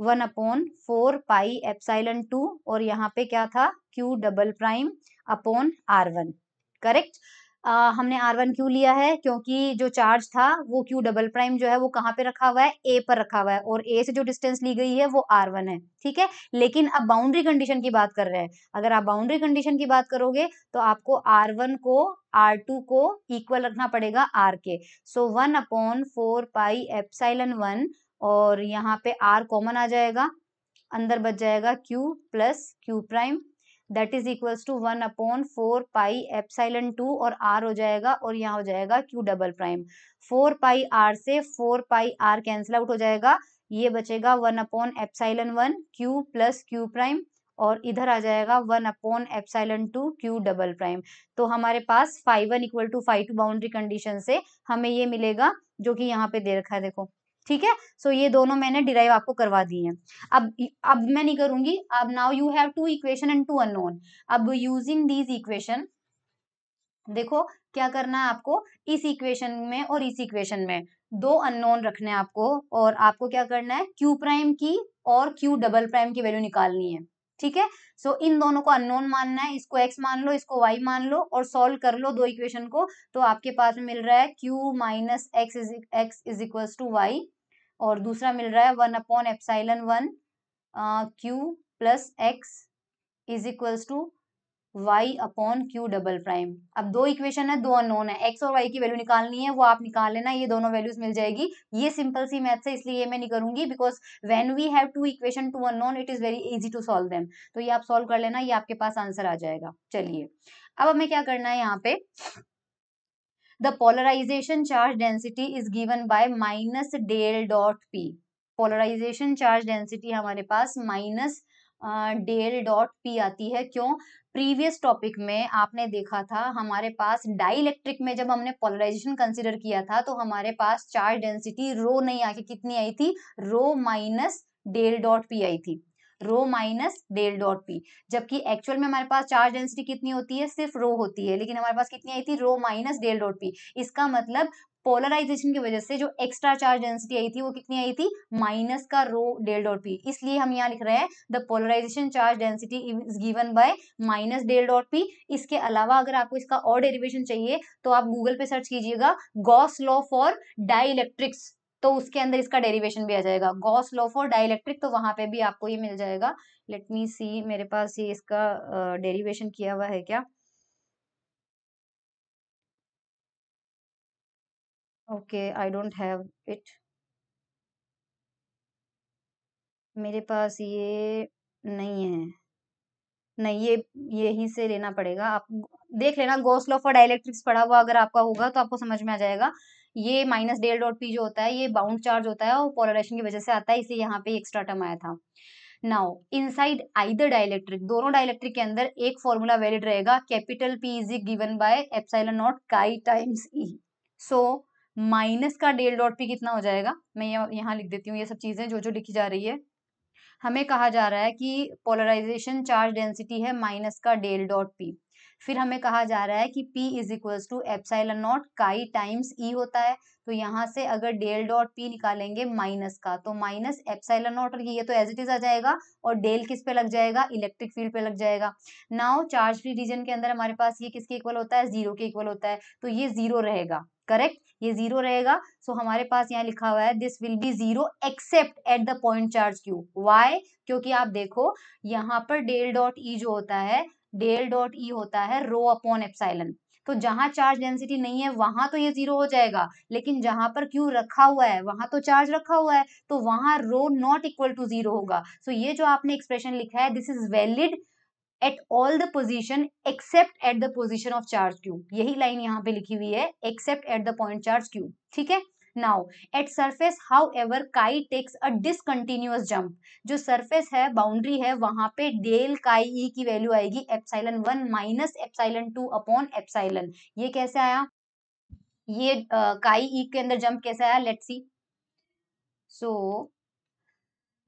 one upon four pi epsilon two और यहाँ पे क्या था Q double prime upon R one correct आ, हमने आर वन क्यू लिया है क्योंकि जो चार्ज था वो क्यू डबल प्राइम जो है वो कहाँ पे रखा हुआ है ए पर रखा हुआ है और ए से जो डिस्टेंस ली गई है वो आर वन है ठीक है लेकिन अब बाउंड्री कंडीशन की बात कर रहे हैं अगर आप बाउंड्री कंडीशन की बात करोगे तो आपको आर वन को आर टू को इक्वल रखना पड़ेगा आर के so one upon four pi epsilon one और यहाँ पे आर कॉमन आ जाएगा अंदर बच जाएगा Q plus Q prime that is equals to one upon four pi epsilon two और आर हो जाएगा और यहाँ हो जाएगा Q double prime four pi R से four pi R cancel out हो जाएगा ये बचेगा one upon epsilon one Q plus Q prime और इधर आ जाएगा one upon epsilon two Q double prime तो हमारे पास five one equal to five to boundary condition से हमें ये मिलेगा जो कि यहाँ पे दे रखा है देखो ठीक है सो so, ये दोनों मैंने डिराइव आपको करवा दी हैं अब अब मैं नहीं करूंगी अब now you have two equation and two unknown अब यूजिंग दीज इक्वेशन देखो क्या करना है आपको इस इक्वेशन में और इस इक्वेशन में दो अननोन रखने हैं आपको और आपको क्या करना है क्यू प्राइम की और क्यू डबल प्राइम की वैल्यू निकालनी है ठीक है सो इन दोनों को अननोन मानना है इसको एक्स मान लो इसको वाई मान लो और सॉल्व कर लो दो इक्वेशन को तो आपके पास में मिल रहा है Q minus X is X is equal to Y और दूसरा मिल रहा है one upon epsilon one Q plus X is equals to Y upon Q double prime अब दो इक्वेशन है दो अनोन है एक्स और वाई की वैल्यू निकालनी है वो आप निकाल लेना ये दोनों वैल्यूज मिल जाएगी ये सिंपल सी मैथ्स है इसलिए ये मैं नहीं करूंगी because when we have two equation two unknown it is very easy to solve them तो ये आप सॉल्व कर लेना ये आपके पास आंसर आ जाएगा चलिए अब हमें क्या करना है यहाँ पे the polarisation charge density is given by minus del dot P polarisation charge density हमारे पास माइनस डेल डॉट पी आती है क्यों प्रीवियस टॉपिक में आपने देखा था हमारे पास डाइलेक्ट्रिक में जब हमने पोलराइजेशन कंसिडर किया था तो हमारे पास चार्ज डेंसिटी रो नहीं आके कितनी आई थी rho minus del dot P आई थी rho minus del dot P जबकि एक्चुअल में हमारे पास चार्ज डेंसिटी कितनी होती है सिर्फ रो होती है लेकिन हमारे पास कितनी आई थी rho minus del dot P इसका मतलब पोलराइजेशन की वजह से जो एक्स्ट्रा चार्ज डेंसिटी आई थी वो कितनी आई थी माइनस का रो डेल डॉट पी इसलिए हम यहाँ लिख रहे हैं the polarisation charge density is given by minus del dot P इसके अलावा अगर आपको इसका और डेरिवेशन चाहिए तो आप गूगल पे सर्च कीजिएगा गॉस लॉ फॉर डाइलेक्ट्रिक्स तो उसके अंदर इसका डेरिवेशन भी आ जाएगा गॉस लॉ फॉर डाइलेक्ट्रिक तो वहां पर भी आपको ये मिल जाएगा लेट मी सी मेरे पास ये इसका डेरिवेशन किया हुआ है क्या okay I don't have it मेरे पास ये नहीं है नहीं ये यही से लेना पड़ेगा आप देख लेना गोस्लो फॉर डायलेक्ट्रिक्स पढ़ा हुआ अगर आपका होगा तो आपको समझ में आ जाएगा ये माइनस डेल डॉट पी जो होता है ये बाउंड चार्ज होता है और पोलराइजेशन की वजह से आता है इसलिए यहाँ पे एक्स्ट्रा टर्म आया था नाउ इनसाइड आइदर डायलेक्ट्रिक दोनों डायलेक्ट्रिक के अंदर एक फॉर्मूला वैलिड रहेगा capital P is given by epsilon naught chi times E so minus का डेल डॉट पी कितना हो जाएगा मैं यह, यहाँ लिख देती हूँ ये सब चीज़ें जो जो लिखी जा रही है हमें कहा जा रहा है कि पोलराइजेशन चार्ज डेंसिटी है माइनस का डेल डॉट पी फिर हमें कहा जा रहा है कि P is equals to epsilon naught chi times E होता है तो यहाँ से अगर डेल डॉट पी निकालेंगे माइनस का तो माइनस एप्साइलन नॉट और ये तो एज इट इज आ जाएगा और डेल किस पे लग जाएगा इलेक्ट्रिक फील्ड पे लग जाएगा नाउ चार्ज फ्री रीजन के अंदर हमारे पास ये किसके इक्वल होता है जीरो के इक्वल होता है तो ये जीरो रहेगा करेक्ट ये जीरो रहेगा सो so, हमारे पास यहाँ लिखा हुआ है this will be zero except at the point charge Q why क्योंकि आप देखो यहाँ पर डेल डॉट ई जो होता है डेल डॉट ई होता है रो अपॉन एप्साइलन तो जहां चार्ज डेंसिटी नहीं है वहां तो ये जीरो हो जाएगा लेकिन जहां पर क्यू रखा हुआ है वहां तो चार्ज रखा हुआ है तो वहां rho not equal to zero होगा सो ये जो आपने एक्सप्रेशन लिखा है this is valid at all the position except at the position of charge Q यही लाइन यहाँ पे लिखी हुई है except at the point charge Q ठीक है now at surface however chi takes a discontinuous jump जो surface है बाउंड्री है वहां पे डेल काई ई की वैल्यू आएगी epsilon one minus epsilon two upon epsilon ये कैसे आया ये काई uh, ई के अंदर जंप कैसे आया लेट्स सी सो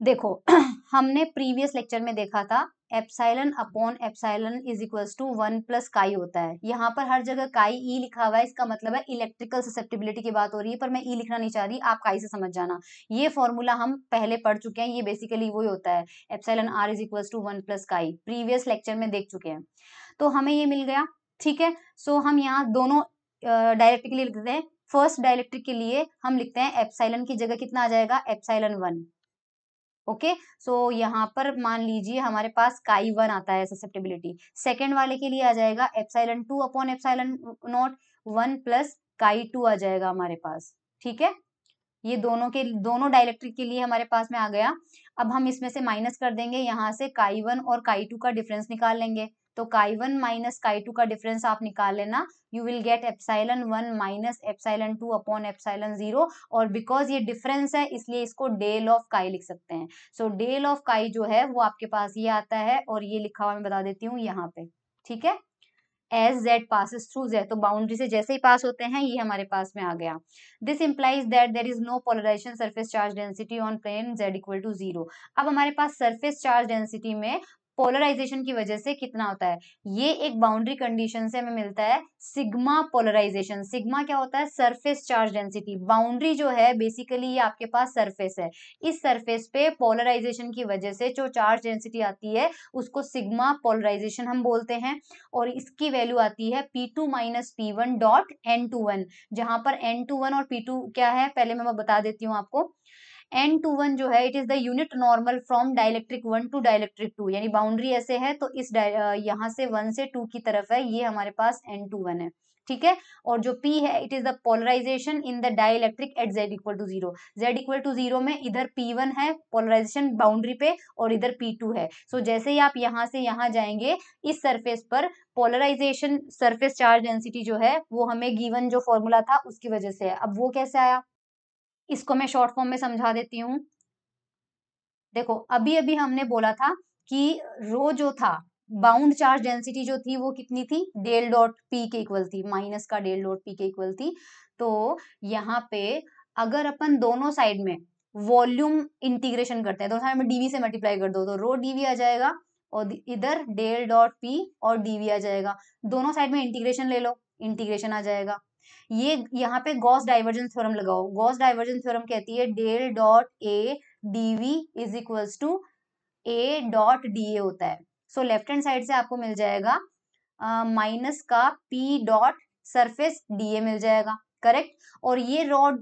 देखो हमने प्रीवियस लेक्चर में देखा था epsilon upon epsilon is equals to one plus chi होता है यहाँ पर हर जगह काई ई लिखा हुआ है इसका मतलब है इलेक्ट्रिकल ससेप्टिबिलिटी की बात हो रही है पर मैं ई लिखना नहीं चाह रही आप काई से समझ जाना ये फॉर्मूला हम पहले पढ़ चुके हैं ये बेसिकली वही होता है epsilon R is equals to one plus chi previous lecture में देख चुके हैं तो हमें ये मिल गया ठीक है सो हम यहाँ दोनों डायरेक्टली के लिए लिखते हैं फर्स्ट डायलेक्ट्रिक के लिए हम लिखते हैं एप्साइलन की जगह कितना आ जाएगा एप्साइलन वन ओके सो यहाँ पर मान लीजिए हमारे पास काई वन आता है ससेप्टेबिलिटी सेकेंड वाले के लिए आ जाएगा epsilon two upon epsilon naught one plus chi two आ जाएगा हमारे पास ठीक है ये दोनों के दोनों डायलेक्ट्रिक के लिए हमारे पास में आ गया अब हम इसमें से माइनस कर देंगे यहाँ से काई वन और काई टू का डिफरेंस निकाल लेंगे तो chi one minus chi two का डिफरेंस आप निकाल लेना you will get epsilon one minus epsilon two upon epsilon zero और बिकॉज ये डिफरेंस है इसलिए इसको डेल ऑफ काई लिख सकते हैं सो डेल ऑफ काई जो है वो आपके पास ये आता है और ये लिखा हुआ मैं बता देती हूँ यहाँ पे ठीक है as Z passes through Z तो बाउंड्री से जैसे ही पास होते हैं ये हमारे पास में आ गया this implies that there is no polarisation surface charge density on plane Z equal to zero अब हमारे पास सरफेस चार्ज डेंसिटी में पोलराइजेशन की वजह से कितना होता है ये एक बाउंड्री कंडीशन से हमें मिलता है सिग्मा पोलराइजेशन सिग्मा क्या होता है सरफेस चार्ज डेंसिटी बाउंड्री जो है बेसिकली ये आपके पास सरफेस है इस सरफेस पे पोलराइजेशन की वजह से जो चार्ज डेंसिटी आती है उसको सिग्मा पोलराइजेशन हम बोलते हैं और इसकी वैल्यू आती है P two minus P one dot N two one जहां पर एन टू वन और पी टू क्या है पहले मैं बता देती हूँ आपको एन टू वन जो है it is the unit normal from dielectric one to dielectric two यानी बाउंड्री ऐसे है तो इस यहाँ से वन से टू की तरफ है ये हमारे पास एन टू वन है ठीक है और जो P है it is the polarisation in the dielectric at Z equal to zero Z equal to zero में इधर P1 है पोलराइजेशन बाउंड्री पे और इधर P2 है सो so, जैसे ही आप यहाँ से यहाँ जाएंगे इस सरफेस पर पोलराइजेशन सरफेस चार्ज डेंसिटी जो है वो हमें गिवन जो फॉर्मूला था उसकी वजह से है अब वो कैसे आया इसको मैं शॉर्ट फॉर्म में समझा देती हूँ देखो अभी अभी हमने बोला था कि रो जो था बाउंड चार्ज डेंसिटी जो थी वो कितनी थी डेल डॉट पी के इक्वल थी माइनस का डेल डॉट पी के इक्वल थी तो यहाँ पे अगर अपन दोनों साइड में वॉल्यूम इंटीग्रेशन करते हैं दोनों साइड में डीवी से मल्टीप्लाई कर दो तो रो डीवी आ जाएगा और इधर डेल डॉट पी और डीवी आ जाएगा दोनों साइड में इंटीग्रेशन ले लो इंटीग्रेशन आ जाएगा ये यहाँ पे गॉस डाइवर्जन थ्योरम लगाओ गॉस डाइवर्जन थ्योरम कहती है del dot A D V is equals to A dot D A होता है सो लेफ्ट हैंड साइड से आपको मिल जाएगा माइनस uh, का P dot surface D A मिल जाएगा करेक्ट और ये रॉड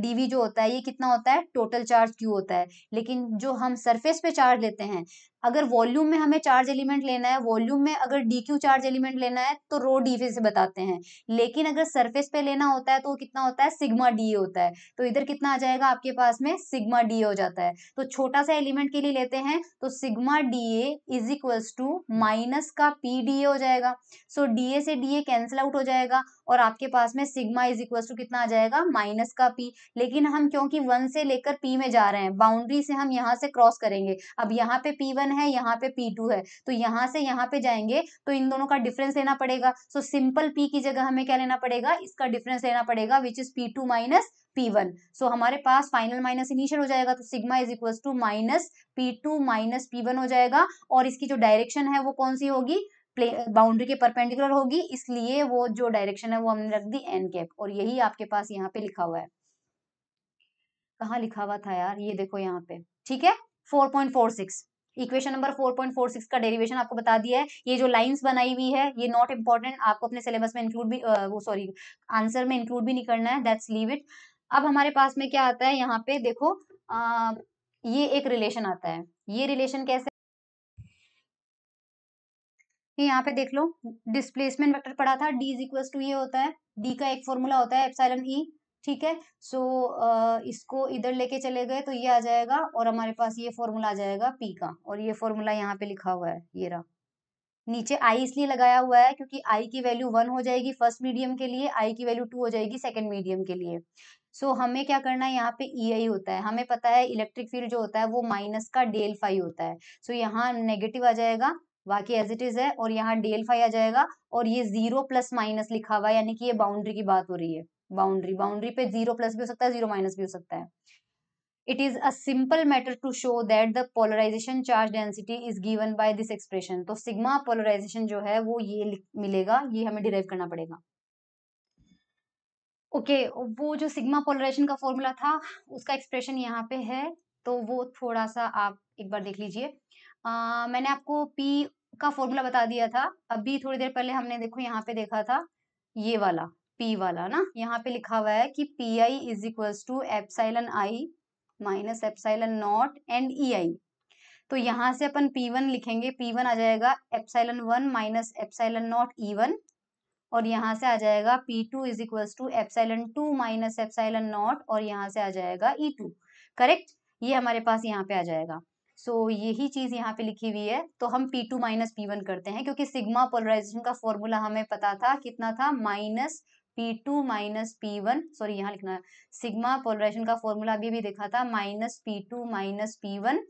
डीवी जो होता है ये कितना होता है टोटल चार्ज क्यू होता है लेकिन जो हम सरफेस पे चार्ज लेते हैं अगर वॉल्यूम में हमें चार्ज एलिमेंट लेना है वॉल्यूम में अगर डी क्यू चार्ज एलिमेंट लेना है तो रो डी से बताते हैं लेकिन अगर सरफेस पे लेना होता है तो कितना होता है सिग्मा डी होता है तो इधर कितना आ जाएगा आपके पास में सिग्मा डी हो जाता है तो छोटा सा एलिमेंट के लिए लेते हैं तो sigma D A is equals to minus का पी डी ए हो जाएगा सो डी ए से डी ए कैंसिल आउट हो जाएगा और आपके पास में सिग्मा इज इक्वल टू कितना आ जाएगा माइनस का पी लेकिन हम क्योंकि वन से लेकर पी में जा रहे हैं बाउंड्री से हम यहाँ से क्रॉस करेंगे अब यहाँ पे पी वन है यहाँ पे पी टू है तो यहाँ से यहाँ पे जाएंगे तो इन दोनों का डिफरेंस लेना पड़ेगा सो सिंपल पी की जगह हमें क्या लेना पड़ेगा इसका डिफरेंस लेना पड़ेगा which is P two minus P one so हमारे पास फाइनल माइनस इनिशियल हो जाएगा तो sigma is equal to minus P two minus P one हो जाएगा और इसकी जो डायरेक्शन है वो कौन सी होगी प्ले बाउंड्री के परपेंडिकुलर होगी इसलिए वो जो डायरेक्शन है वो हमने रख दी एन कैप और यही आपके पास यहाँ पे लिखा हुआ है कहा लिखा हुआ था यार ये देखो यहाँ पे ठीक है four point four six equation number 4.46 का डेरिवेशन आपको बता दिया है ये जो लाइंस बनाई हुई है ये नॉट इम्पॉर्टेंट आपको अपने सिलेबस में इंक्लूड भी वो सॉरी आंसर में इंक्लूड भी नहीं करना है दैट्स लीव इट अब हमारे पास में क्या आता है यहाँ पे देखो आ, ये एक रिलेशन आता है ये रिलेशन कैसे यहाँ पे देख लो डिस्प्लेसमेंट वेक्टर पढ़ा था डी इज इक्वल टू ये होता है डी का एक फॉर्मूला होता है एप्साइलन ई e, ठीक है सो so, uh, इसको इधर लेके चले गए तो ये आ जाएगा और हमारे पास ये फॉर्मूला आ जाएगा पी का और ये फॉर्मूला यहाँ पे लिखा हुआ है ये रहा नीचे आई इसलिए लगाया हुआ है क्योंकि आई की वैल्यू वन हो जाएगी फर्स्ट मीडियम के लिए आई की वैल्यू टू हो जाएगी सेकेंड मीडियम के लिए सो so, हमें क्या करना है यहाँ पे ई e आई होता है हमें पता है इलेक्ट्रिक फील्ड जो होता है वो माइनस का डेल फाइव होता है सो so, यहाँ नेगेटिव आ जाएगा बाकी एज इट इज है और यहाँ डेल फाइव आ जाएगा और ये जीरो प्लस माइनस लिखा हुआ है यानी कि ये बाउंड्री की बात हो रही है बाउंड्री बाउंड्री पे जीरो प्लस भी हो सकता है जीरो माइनस भी हो सकता है it is a simple matter to show that the polarisation charge density is given by this expression तो सिग्मा पोलराइजेशन जो है वो ये मिलेगा ये हमें डिराइव करना पड़ेगा ओके okay, वो जो सिग्मा पोलराइजेशन का फॉर्मूला था उसका एक्सप्रेशन यहाँ पे है तो वो थोड़ा सा आप एक बार देख लीजिए मैंने आपको पी का फॉर्मूला बता दिया था अभी थोड़ी देर पहले हमने देखो यहाँ पे देखा था ये वाला पी वाला ना यहाँ पे लिखा हुआ है कि P I is equal to epsilon I minus epsilon naught and E I तो यहाँ से अपन पी वन लिखेंगे पी वन आ जाएगा epsilon one minus epsilon naught E one और यहाँ से आ जाएगा P two is equal to epsilon two minus epsilon naught और यहाँ से आ जाएगा ई टू करेक्ट ये हमारे पास यहाँ पे आ जाएगा सो so, यही चीज यहाँ पे लिखी हुई है तो हम P two minus P one करते हैं क्योंकि सिग्मा पोलराइजेशन का फॉर्मूला हमें पता था कितना था minus P two minus P one sorry यहाँ लिखना सिग्मा पोलराइजेशन का फॉर्मूला अभी भी देखा था minus P two minus P one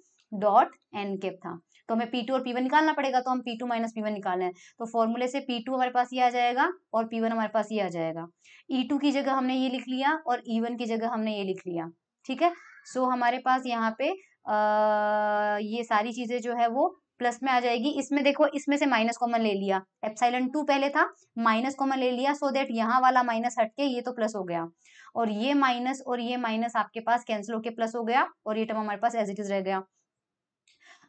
dot N cap था तो हमें पी टू और पी वन निकालना पड़ेगा तो हम P two minus P one निकाल है तो फॉर्मूले से पी टू हमारे पास ये आ जाएगा और पी वन हमारे पास ये आ जाएगा ई e टू की जगह हमने ये लिख लिया और ई e वन की जगह हमने ये लिख लिया ठीक है सो so, हमारे पास यहाँ पे आ, ये सारी चीजें जो है वो प्लस में आ जाएगी इसमें देखो इसमें से माइनस कॉमन ले लिया एप्साइलन टू पहले था माइनस कॉमन ले लिया सो देट यहाँ वाला माइनस हटके ये तो प्लस हो गया और ये माइनस और ये माइनस आपके पास कैंसिल होके प्लस हो गया और ये टर्म हमारे पास एज इट इज रह गया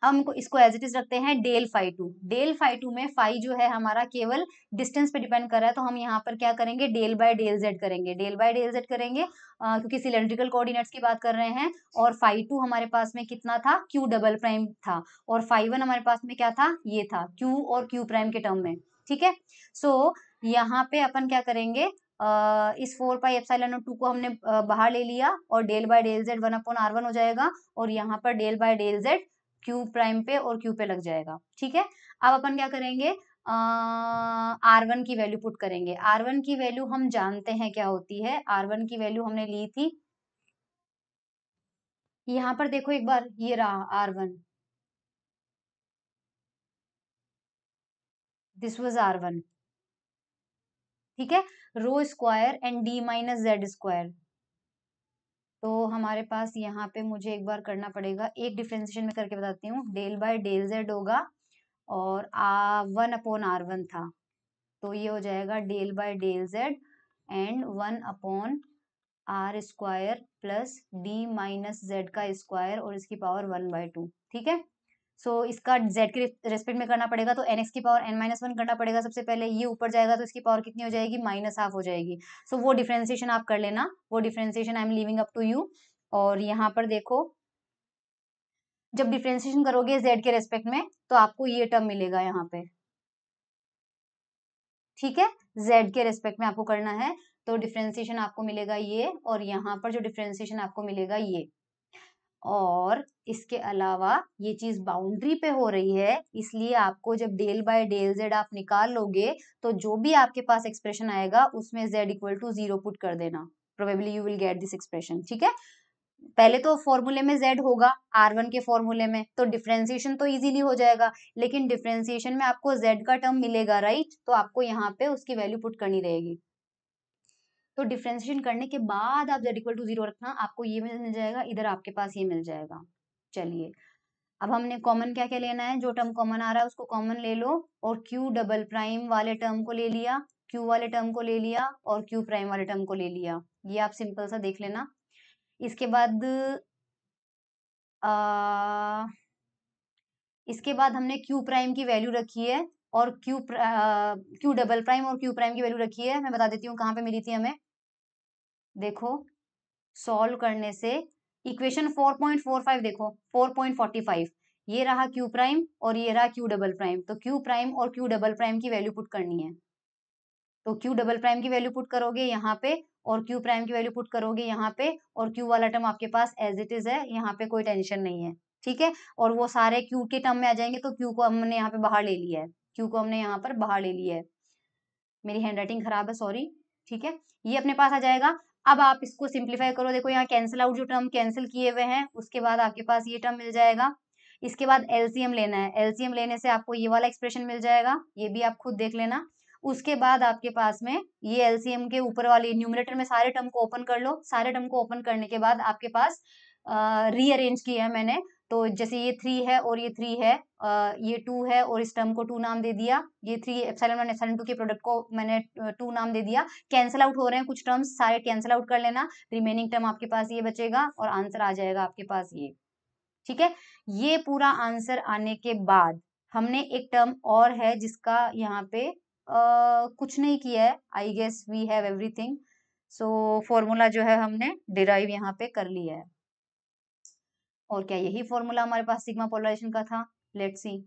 हम इसको एज इट इज रखते हैं del five two del five two में फाइव जो है हमारा केवल डिस्टेंस पे डिपेंड कर रहा है तो हम यहाँ पर क्या करेंगे डेल बाय डेल जेड करेंगे डेल बाय डेल जेड करेंगे आ, क्योंकि सिलेंड्रिकल कोऑर्डिनेट्स की बात कर रहे हैं और फाइव टू हमारे पास में कितना था क्यू डबल प्राइम था और फाइव वन हमारे पास में क्या था ये था क्यू और क्यू प्राइम के टर्म में ठीक है सो so, यहाँ पे अपन क्या करेंगे Uh, इस फोर पाई एप्साइलन टू को हमने बाहर ले लिया और del by del Z one upon R one हो जाएगा और यहाँ पर del by del Z Q prime पे और क्यू पे लग जाएगा ठीक है अब अपन क्या करेंगे आर वन की वैल्यू पुट करेंगे आर वन की वैल्यू हम जानते हैं क्या होती है आर वन की वैल्यू हमने ली थी यहां पर देखो एक बार ये रहा R one this was R one ठीक है rho square and D minus Z square तो हमारे पास यहाँ पे मुझे एक बार करना पड़ेगा एक डिफ्रेंसिएशन में करके बताती हूँ डेल बाय डेल जेड होगा और आ वन अपॉन आर वन था तो ये हो जाएगा del by del Z and one upon R square plus D minus Z का स्क्वायर और इसकी पावर वन बाय टू ठीक है सो so, इसका जेड के रेस्पेक्ट में करना पड़ेगा तो एन एक्स की पावर एन माइनस वन करना पड़ेगा सबसे पहले ये ऊपर जाएगा तो इसकी पावर कितनी हो जाएगी माइनस हाफ हो जाएगी सो so, वो डिफ्रेंसिएशन आप कर लेना वो differentiation I am leaving up to you और यहाँ पर देखो जब डिफ्रेंसिएशन करोगे जेड के रेस्पेक्ट में तो आपको ये टर्म मिलेगा यहाँ पे ठीक है जेड के रेस्पेक्ट में आपको करना है तो डिफ्रेंसिएशन आपको मिलेगा ये और यहाँ पर जो डिफ्रेंसिएशन आपको मिलेगा ये और इसके अलावा ये चीज़ बाउंड्री पे हो रही है इसलिए आपको जब डेल बाय डेल जेड आप निकाल लोगे तो जो भी आपके पास एक्सप्रेशन आएगा उसमें Z equal to zero put कर देना probably you will get this expression ठीक है पहले तो फॉर्मूले में जेड होगा आर वन के फॉर्मूले में तो डिफ्रेंसिएशन तो इजीली हो जाएगा लेकिन डिफ्रेंसिएशन में आपको जेड का टर्म मिलेगा राइट तो आपको यहाँ पे उसकी वैल्यू पुट करनी रहेगी तो डिफ्रेंशिएशन करने के बाद आप जेड इक्वल टू जीरो रखना आपको ये मिल जाएगा इधर आपके पास ये मिल जाएगा चलिए अब हमने कॉमन क्या क्या लेना है जो टर्म कॉमन आ रहा है उसको कॉमन ले लो और क्यू डबल प्राइम वाले टर्म को ले लिया क्यू वाले टर्म को ले लिया और क्यू प्राइम वाले टर्म को ले लिया ये आप सिंपल सा देख लेना इसके बाद आ, इसके बाद हमने क्यू प्राइम की वैल्यू रखी है और क्यू क्यू डबल प्राइम और क्यू प्राइम की वैल्यू रखी है मैं बता देती हूँ कहाँ पे मिली थी हमें देखो सॉल्व करने से इक्वेशन 4.45 देखो 4.45 ये रहा क्यू प्राइम और ये रहा क्यू डबल प्राइम तो क्यू प्राइम और क्यू डबल प्राइम की वैल्यू पुट करनी है तो क्यू डबल प्राइम की वैल्यू पुट करोगे यहाँ पे और क्यू प्राइम की वैल्यू पुट करोगे यहाँ पे और क्यू वाला टर्म आपके पास एज इट इज है यहाँ पे कोई टेंशन नहीं है ठीक है और वो सारे क्यू के टर्म में आ जाएंगे तो क्यू को हमने यहाँ पे बाहर ले लिया है क्यू को हमने यहाँ पर बाहर ले लिया है मेरी हैंड राइटिंग खराब है सॉरी ठीक है ये अपने पास आ जाएगा अब आप इसको सिंप्लीफाई करो देखो यहाँ कैंसिल आउट जो टर्म कैंसिल किए हुए हैं उसके बाद आपके पास ये टर्म मिल जाएगा इसके बाद एलसीएम लेना है एलसीएम लेने से आपको ये वाला एक्सप्रेशन मिल जाएगा ये भी आप खुद देख लेना उसके बाद आपके पास में ये एलसीएम के ऊपर वाले न्यूमिनेटर में सारे टर्म को ओपन कर लो सारे टर्म को ओपन करने के बाद आपके पास रीअरेंज किया है मैंने तो जैसे ये थ्री है और ये थ्री है ये टू है और इस टर्म को टू नाम दे दिया ये थ्री एप्साइलन वन टू के प्रोडक्ट को मैंने टू नाम दे दिया कैंसिल आउट हो रहे हैं कुछ टर्म्स सारे कैंसिल आउट कर लेना रिमेनिंग टर्म आपके पास ये बचेगा और आंसर आ जाएगा आपके पास ये ठीक है ये पूरा आंसर आने के बाद हमने एक टर्म और है जिसका यहाँ पे आ, कुछ नहीं किया है I guess we have everything so formula जो है हमने डिराइव यहाँ पे कर लिया है और क्या यही फॉर्मूला हमारे पास सिग्मा पोलराइजेशन का था लेट सी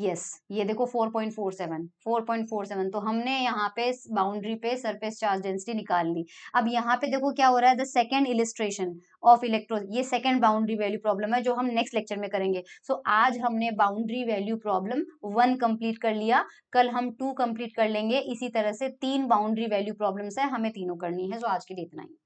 यस ये देखो 4.47 4.47 तो हमने यहाँ पे बाउंड्री पे सरफेस चार्ज डेंसिटी निकाल ली अब यहाँ पे देखो क्या हो रहा है the second illustration of electro ये सेकेंड बाउंड्री वैल्यू प्रॉब्लम है जो हम नेक्स्ट लेक्चर में करेंगे सो so, आज हमने boundary value problem one complete कर लिया कल हम टू कंप्लीट कर लेंगे इसी तरह से तीन बाउंड्री वैल्यू प्रॉब्लम्स है हमें तीनों करनी है जो आज के लिए इतना ही